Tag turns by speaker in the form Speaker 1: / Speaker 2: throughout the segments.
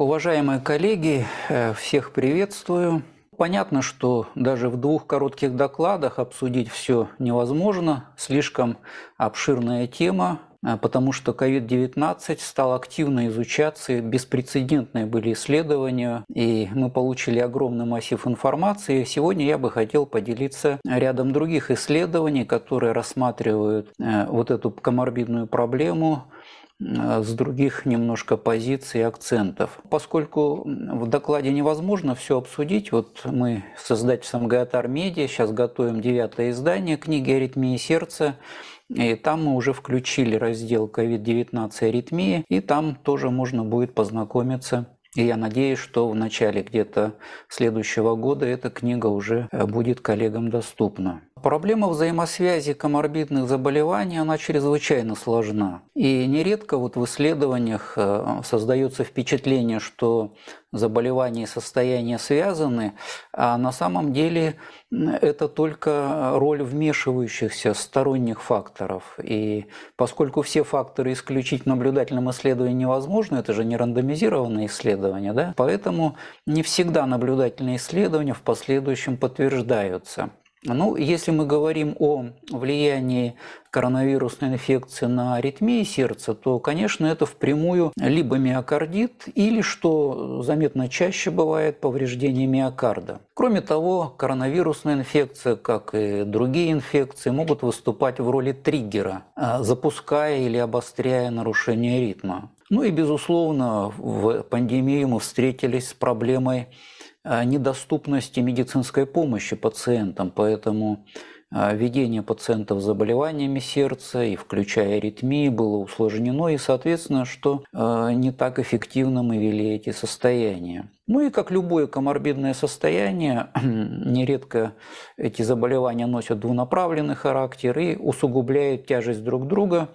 Speaker 1: Уважаемые коллеги, э, всех приветствую. Понятно, что даже в двух коротких докладах обсудить все невозможно, слишком обширная тема, э, потому что COVID-19 стал активно изучаться, и беспрецедентные были исследования, и мы получили огромный массив информации. Сегодня я бы хотел поделиться рядом других исследований, которые рассматривают э, вот эту коморбидную проблему а с других немножко позиций и акцентов. Поскольку в докладе невозможно все обсудить, вот мы с издательством Гатар Медиа сейчас готовим девятое издание книги «Аритмия сердца», и там мы уже включили раздел COVID-19 аритмии, и там тоже можно будет познакомиться и я надеюсь, что в начале где-то следующего года эта книга уже э, будет коллегам доступна. Проблема взаимосвязи коморбидных заболеваний, она чрезвычайно сложна. И нередко вот в исследованиях э, создается впечатление, что заболевания и состояния связаны, а на самом деле это только роль вмешивающихся сторонних факторов. И поскольку все факторы исключить наблюдательным исследованием невозможно, это же не рандомизированное исследование, да? поэтому не всегда наблюдательные исследования в последующем подтверждаются. Ну, если мы говорим о влиянии коронавирусной инфекции на аритмии сердца, то, конечно, это впрямую либо миокардит, или, что заметно чаще бывает, повреждение миокарда. Кроме того, коронавирусная инфекция, как и другие инфекции, могут выступать в роли триггера, а, запуская или обостряя нарушение ритма. Ну и, безусловно, в пандемию мы встретились с проблемой недоступности медицинской помощи пациентам, поэтому а, ведение пациентов с заболеваниями сердца и включая аритмии было усложнено и, соответственно, что а, не так эффективно мы вели эти состояния. Ну и как любое коморбидное состояние, нередко эти заболевания носят двунаправленный характер и усугубляют тяжесть друг друга,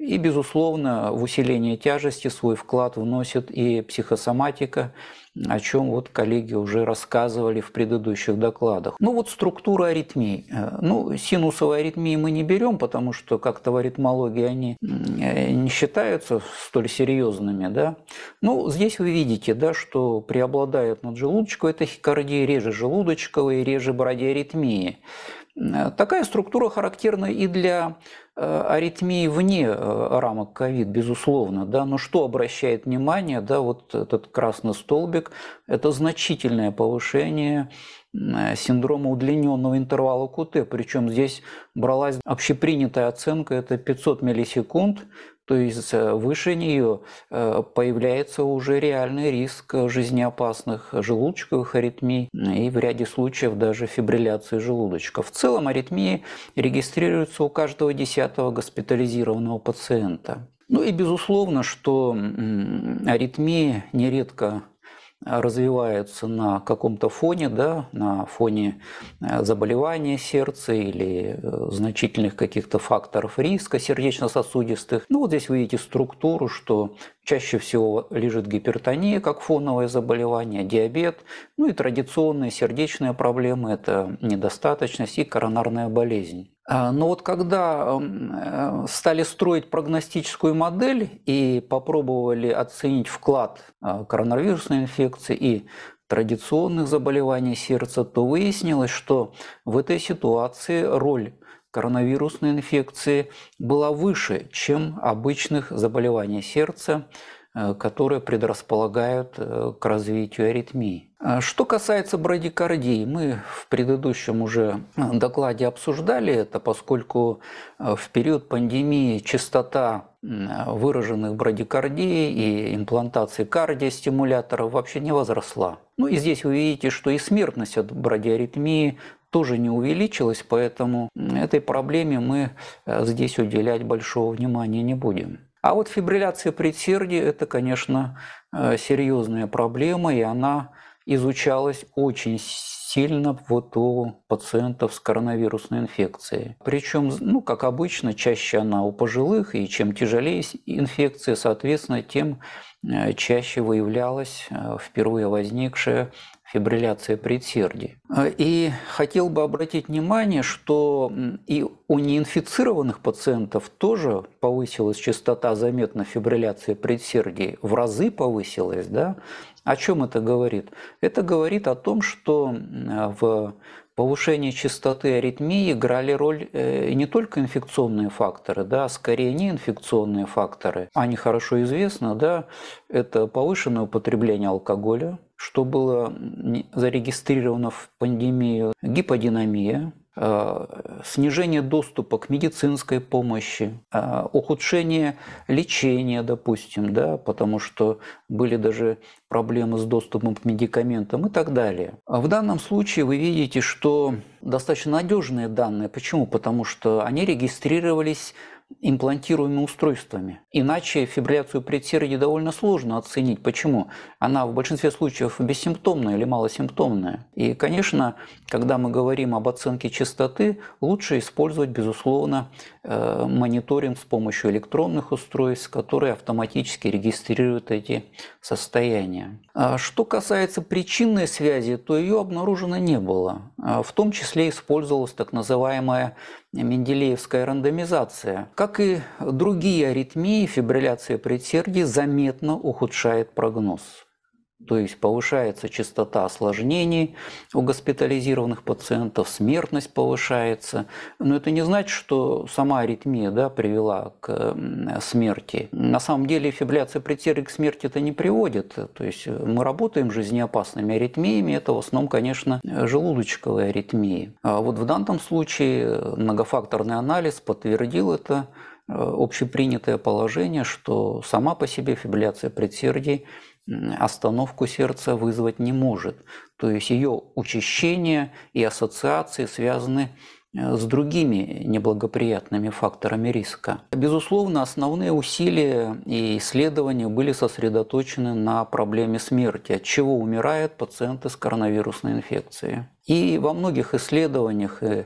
Speaker 1: и, безусловно, в усиление тяжести свой вклад вносит и психосоматика, о чем вот коллеги уже рассказывали в предыдущих докладах. Ну вот структура аритмии. Э, ну, синусовые аритмии мы не берем, потому что как-то в аритмологии они э, не считаются столь серьезными, да. Ну, здесь вы видите, да, что преобладает над желудочковой тахикардией, реже желудочковой, реже брадиаритмии. Э, такая структура характерна и для э, аритмии вне э, рамок ковид, безусловно. Да? Но что обращает внимание, да, вот этот красный столбик, это значительное повышение синдрома удлиненного интервала КУТ. Причем здесь бралась общепринятая оценка, это 500 миллисекунд то есть э, выше нее э, появляется уже реальный риск э, жизнеопасных желудочковых аритмий и в ряде случаев даже фибрилляции желудочка. В целом аритмии регистрируются у каждого десятого госпитализированного пациента. Ну и безусловно, что аритмии нередко Э, развиваются на каком-то фоне, да, на фоне э, заболевания сердца или э, значительных каких-то факторов риска сердечно-сосудистых. Ну вот здесь вы видите структуру, что чаще всего лежит гипертония как фоновое заболевание, диабет, ну и традиционные сердечные проблемы – это недостаточность и коронарная болезнь. А, но вот когда э, стали строить прогностическую модель и попробовали оценить вклад а, коронавирусной инфекции и традиционных заболеваний сердца, то выяснилось, что в этой ситуации роль коронавирусной инфекции была выше, чем обычных заболеваний сердца, э, которые предрасполагают э, к развитию аритмии. А что касается брадикардии, мы в предыдущем уже э, докладе обсуждали это, поскольку э, в период пандемии частота выраженных брадикардий и имплантации кардиостимуляторов вообще не возросла. Ну и здесь вы видите, что и смертность от брадиаритмии тоже не увеличилась, поэтому этой проблеме мы э, здесь уделять большого внимания не будем. А вот фибрилляция предсердия – это, конечно, серьезная проблема, и она изучалось очень сильно вот у пациентов с коронавирусной инфекцией. Причем, ну, как обычно, чаще она у пожилых, и чем тяжелее инфекция, соответственно, тем э, чаще выявлялась э, впервые возникшая фибрилляция предсердий. Э, и хотел бы обратить внимание, что и у неинфицированных пациентов тоже повысилась частота заметно фибрилляции предсердий, в разы повысилась, да, о чем это говорит? Это говорит о том, что а, в повышении частоты аритмии играли роль э, не только инфекционные факторы, да, а скорее не инфекционные факторы. Они а хорошо известны, да, это повышенное употребление алкоголя, что было зарегистрировано в пандемию, гиподинамия, Э, снижение доступа к медицинской помощи, э, ухудшение лечения, допустим, да, потому что были даже проблемы с доступом к медикаментам и так далее. А в данном случае вы видите, что достаточно надежные данные. Почему? Потому что они регистрировались имплантируемыми устройствами. Иначе фибрилляцию предсердия довольно сложно оценить. Почему? Она в большинстве случаев бессимптомная или малосимптомная. И, конечно, когда мы говорим об оценке частоты, лучше использовать, безусловно, э, мониторинг с помощью электронных устройств, которые автоматически регистрируют эти состояния. А что касается причинной связи, то ее обнаружено не было. А в том числе использовалась так называемая Менделеевская рандомизация. Как и другие аритмии, фибрилляция предсердий заметно ухудшает прогноз. То есть повышается частота осложнений у госпитализированных пациентов, смертность повышается. Но это не значит, что сама аритмия да, привела к смерти. На самом деле фибрилляция предсердий к смерти это не приводит. То есть мы работаем с жизнеопасными аритмиями. Это в основном, конечно, желудочковые аритмии. А вот в данном случае многофакторный анализ подтвердил это э, общепринятое положение, что сама по себе фибрилляция предсердий остановку сердца вызвать не может. То есть ее учащение и ассоциации связаны э, с другими неблагоприятными факторами риска. Безусловно, основные усилия и исследования были сосредоточены на проблеме смерти, от чего умирают пациенты с коронавирусной инфекцией. И во многих исследованиях и э,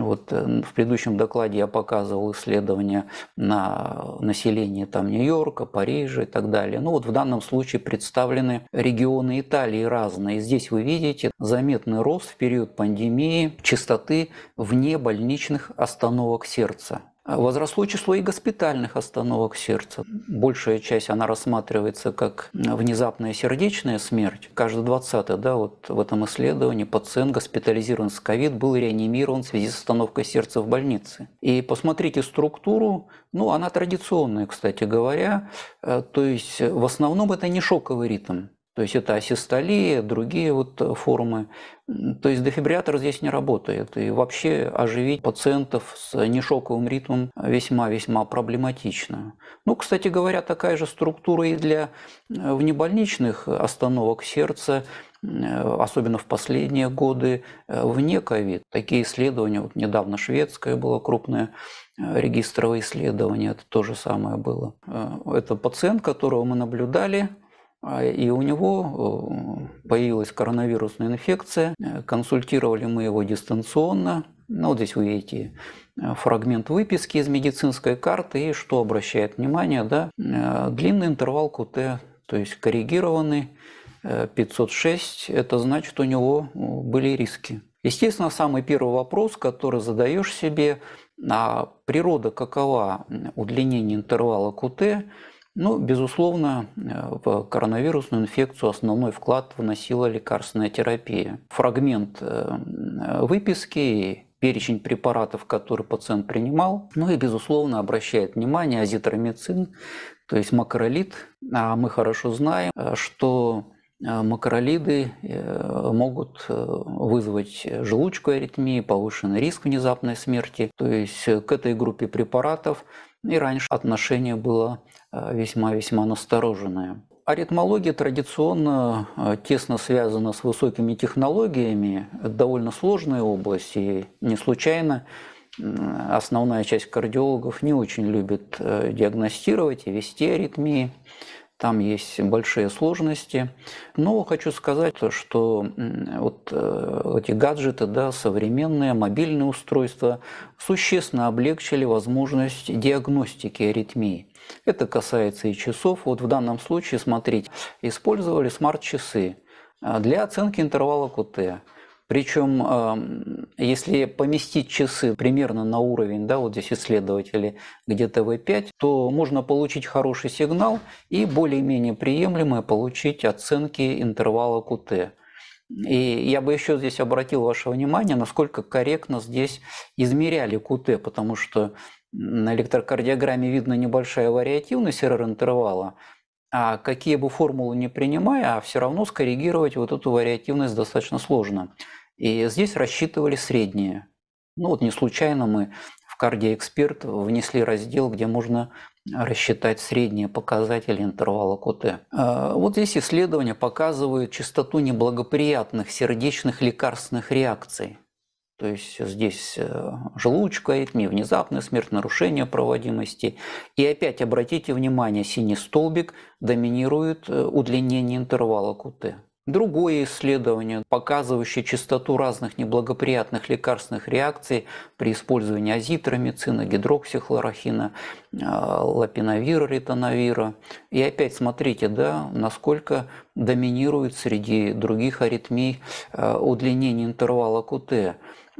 Speaker 1: вот э, в предыдущем докладе я показывал исследования на население там Нью-Йорка, Парижа и так далее. Ну вот в данном случае представлены регионы Италии разные. Здесь вы видите заметный рост в период пандемии частоты вне больничных остановок сердца. А возросло число и госпитальных остановок сердца. Большая часть, она рассматривается как внезапная сердечная смерть. Каждый 20 да, вот в этом исследовании пациент госпитализирован с ковид, был реанимирован в связи с остановкой сердца в больнице. И посмотрите структуру, ну, она традиционная, кстати говоря, э, то есть в основном это не шоковый ритм. То есть это асистолия, другие вот э, формы. То есть дефибриллятор здесь не работает. И вообще оживить пациентов с э, нешоковым ритмом весьма-весьма проблематично. Ну, кстати говоря, такая же структура и для э, внебольничных остановок сердца, особенно в последние годы, вне ковид. Такие исследования, вот недавно шведское было крупное регистровое исследование, это то же самое было. Это пациент, которого мы наблюдали – а, и у него э, появилась коронавирусная инфекция. Э, консультировали мы его дистанционно. Ну, вот здесь вы видите э, фрагмент выписки из медицинской карты и что обращает внимание, да, длинный интервал КУТ, то есть коррегированный 506, это значит у него были риски. Естественно, самый первый вопрос, который задаешь себе, а природа какова удлинение интервала КУТ, ну, безусловно, э, в коронавирусную инфекцию основной вклад вносила лекарственная терапия. Фрагмент э, выписки перечень препаратов, которые пациент принимал. Ну и, безусловно, обращает внимание азитромицин, то есть макролид. А мы хорошо знаем, э, что макролиды могут вызвать желудочную аритмию, повышенный риск внезапной смерти. То есть к этой группе препаратов и раньше отношение было весьма-весьма э, настороженное. Аритмология традиционно э, тесно связана с высокими технологиями. Это довольно сложная область, и не случайно основная часть кардиологов не очень любит э, диагностировать и вести аритмии там есть большие сложности. Но хочу сказать, что вот э, эти гаджеты, да, современные мобильные устройства существенно облегчили возможность диагностики аритмии. Это касается и часов. Вот в данном случае, смотрите, использовали смарт-часы э, для оценки интервала КУТ. Причем, если поместить часы примерно на уровень, да, вот здесь исследователи, где-то в 5 то можно получить хороший сигнал и более-менее приемлемое получить оценки интервала QT. И я бы еще здесь обратил ваше внимание, насколько корректно здесь измеряли QT, потому что на электрокардиограмме видно небольшая вариативность РР-интервала, а какие бы формулы не принимая, а все равно скоррегировать вот эту вариативность достаточно сложно. И здесь рассчитывали средние. Ну вот не случайно мы в кардиоэксперт внесли раздел, где можно рассчитать средние показатели интервала КТ. А, вот здесь исследования показывают частоту неблагоприятных сердечных лекарственных реакций. То есть здесь э, желудочка, аритмия, внезапная смерть, нарушение проводимости. И опять обратите внимание, синий столбик доминирует э, удлинение интервала КТ. Другое исследование, показывающее частоту разных неблагоприятных лекарственных реакций при использовании азитромицина, гидроксихлорохина, э, лапиновира, ритоновира. И опять смотрите, да, насколько доминирует среди других аритмий э, удлинение интервала КУТ. И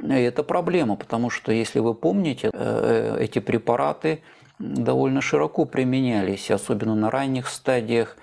Speaker 1: это проблема, потому что, если вы помните, э, эти препараты довольно широко применялись, особенно на ранних стадиях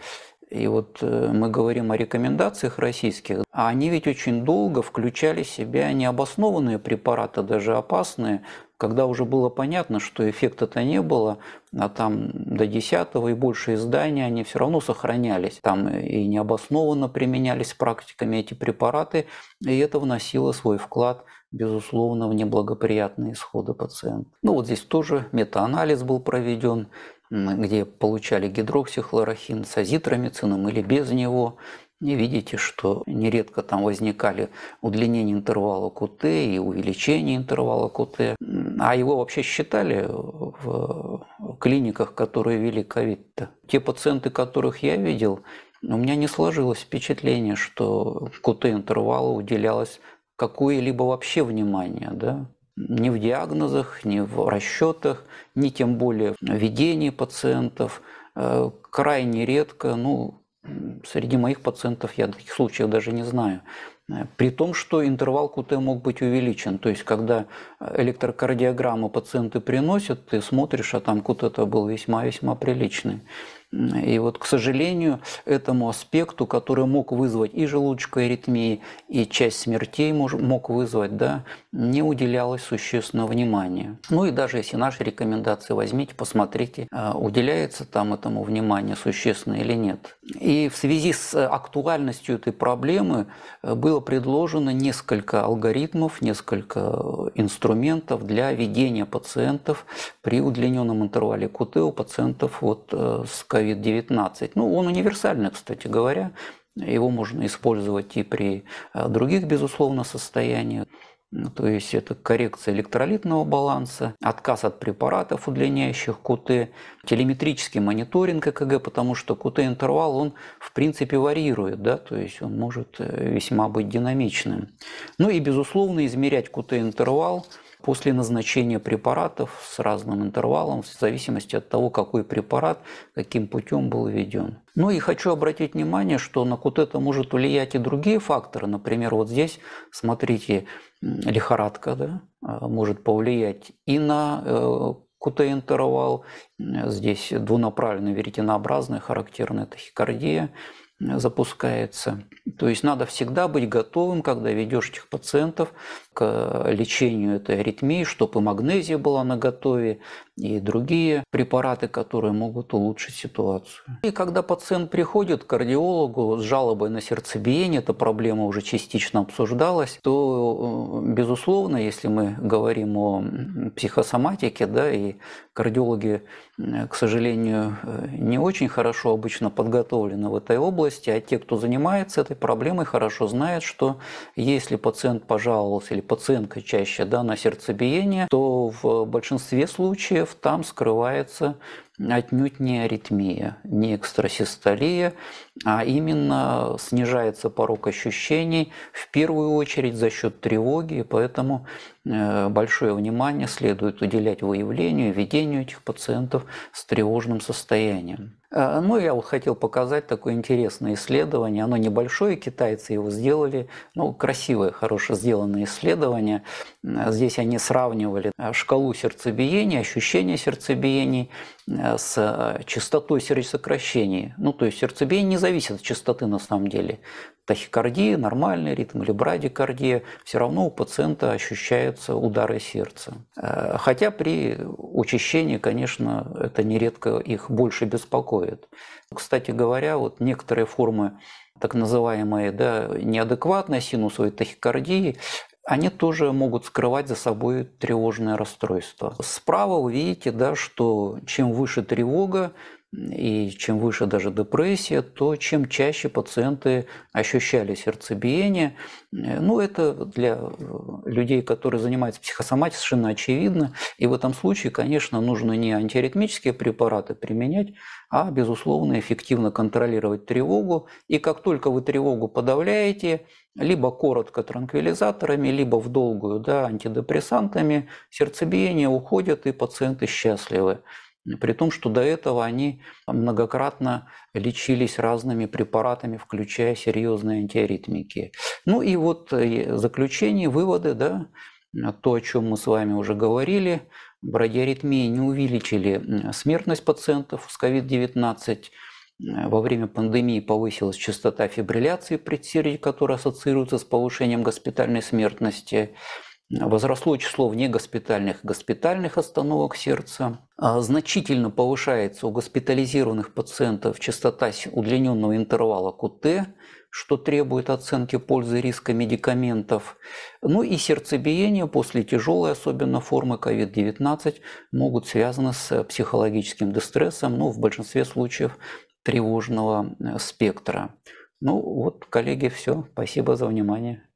Speaker 1: и вот э, мы говорим о рекомендациях российских, а они ведь очень долго включали в себя необоснованные препараты, даже опасные, когда уже было понятно, что эффекта-то не было, а там до 10 и больше издания они все равно сохранялись. Там и необоснованно применялись практиками эти препараты, и это вносило свой вклад, безусловно, в неблагоприятные исходы пациента. Ну вот здесь тоже метаанализ был проведен, где получали гидроксихлорохин с азитромицином или без него, и видите, что нередко там возникали удлинение интервала КУТ и увеличение интервала КУТ. А его вообще считали в клиниках, которые вели ковид-то. Те пациенты, которых я видел, у меня не сложилось впечатление, что КУТ интервалу уделялось какое-либо вообще внимание. Да? ни в диагнозах, ни в расчетах, ни тем более в ведении пациентов. Э, крайне редко, ну, среди моих пациентов я таких случаев даже не знаю. Э, при том, что интервал КУТ мог быть увеличен. То есть, когда электрокардиограмму пациенты приносят, ты смотришь, а там КУТ это был весьма-весьма приличный. И вот, к сожалению, этому аспекту, который мог вызвать и желудочковые аритмии, и часть смертей мог вызвать, да, не уделялось существенного внимания. Ну и даже если наши рекомендации возьмите, посмотрите, а, уделяется там этому внимание существенно или нет. И в связи с актуальностью этой проблемы э, было предложено несколько алгоритмов, несколько инструментов для ведения пациентов при удлиненном интервале КУТ у пациентов вот э, с COVID-19. Ну, он универсальный, кстати говоря. Его можно использовать и при э, других, безусловно, состояниях. Ну, то есть это коррекция электролитного баланса, отказ от препаратов, удлиняющих КУТ, телеметрический мониторинг ЭКГ, потому что КУТ-интервал, он в принципе варьирует, да, то есть он может э, весьма быть динамичным. Ну и безусловно измерять КУТ-интервал – После назначения препаратов с разным интервалом, в зависимости от того, какой препарат, каким путем был введен. Ну и хочу обратить внимание, что на кутета может влиять и другие факторы. Например, вот здесь, смотрите, лихорадка да, а, может повлиять и на э, кут интервал здесь двунаправленный веретенообразный характерная тахикардия запускается. То есть надо всегда быть готовым, когда ведешь этих пациентов, лечению этой аритмии, чтобы и магнезия была на готове, и другие препараты, которые могут улучшить ситуацию. И когда пациент приходит к кардиологу с жалобой на сердцебиение, эта проблема уже частично обсуждалась, то, э, безусловно, если мы говорим о психосоматике, да, и кардиологи, э, к сожалению, э, не очень хорошо обычно подготовлены в этой области, а те, кто занимается этой проблемой, хорошо знают, что если пациент пожаловался или пациентка чаще да, на сердцебиение, то в большинстве случаев там скрывается отнюдь не аритмия, не экстрасистолия, а именно снижается порог ощущений в первую очередь за счет тревоги, и поэтому э, большое внимание следует уделять выявлению, ведению этих пациентов с тревожным состоянием. Э, ну, я вот хотел показать такое интересное исследование. Оно небольшое, китайцы его сделали. Ну, красивое, хорошее сделанное исследование. Э, здесь они сравнивали шкалу сердцебиения, ощущение сердцебиений Э, с э, частотой сердцекращений. Ну, то есть сердцебиение не зависит от частоты на самом деле. Тахикардия, нормальный ритм или брадикардия, все равно у пациента ощущаются удары сердца. Э, хотя при учащении, конечно, это нередко их больше беспокоит. Кстати говоря, вот некоторые формы так называемой да, неадекватной синусовой тахикардии, они тоже могут скрывать за собой тревожное расстройство. Справа вы видите, да, что чем выше тревога, и чем выше даже депрессия, то чем чаще пациенты ощущали сердцебиение. Э, ну, это для э, людей, которые занимаются психосоматикой, совершенно очевидно. И в этом случае, конечно, нужно не антиаритмические препараты применять, а, безусловно, эффективно контролировать тревогу. И как только вы тревогу подавляете, либо коротко транквилизаторами, либо в долгую да, антидепрессантами, сердцебиение уходит, и пациенты счастливы при том, что до этого они многократно лечились разными препаратами, включая серьезные антиаритмики. Ну и вот э, заключение, выводы, да, то, о чем мы с вами уже говорили, брадиаритмии не увеличили смертность пациентов с COVID-19, э, во время пандемии повысилась частота фибрилляции предсердий, которая ассоциируется с повышением госпитальной смертности. Возросло число внегоспитальных госпитальных остановок сердца. А значительно повышается у госпитализированных пациентов частота удлиненного интервала КУТ, что требует оценки пользы и риска медикаментов. Ну и сердцебиение после тяжелой, особенно формы COVID-19, могут связаны с психологическим дистрессом, ну в большинстве случаев тревожного спектра. Ну вот, коллеги, все. Спасибо за внимание.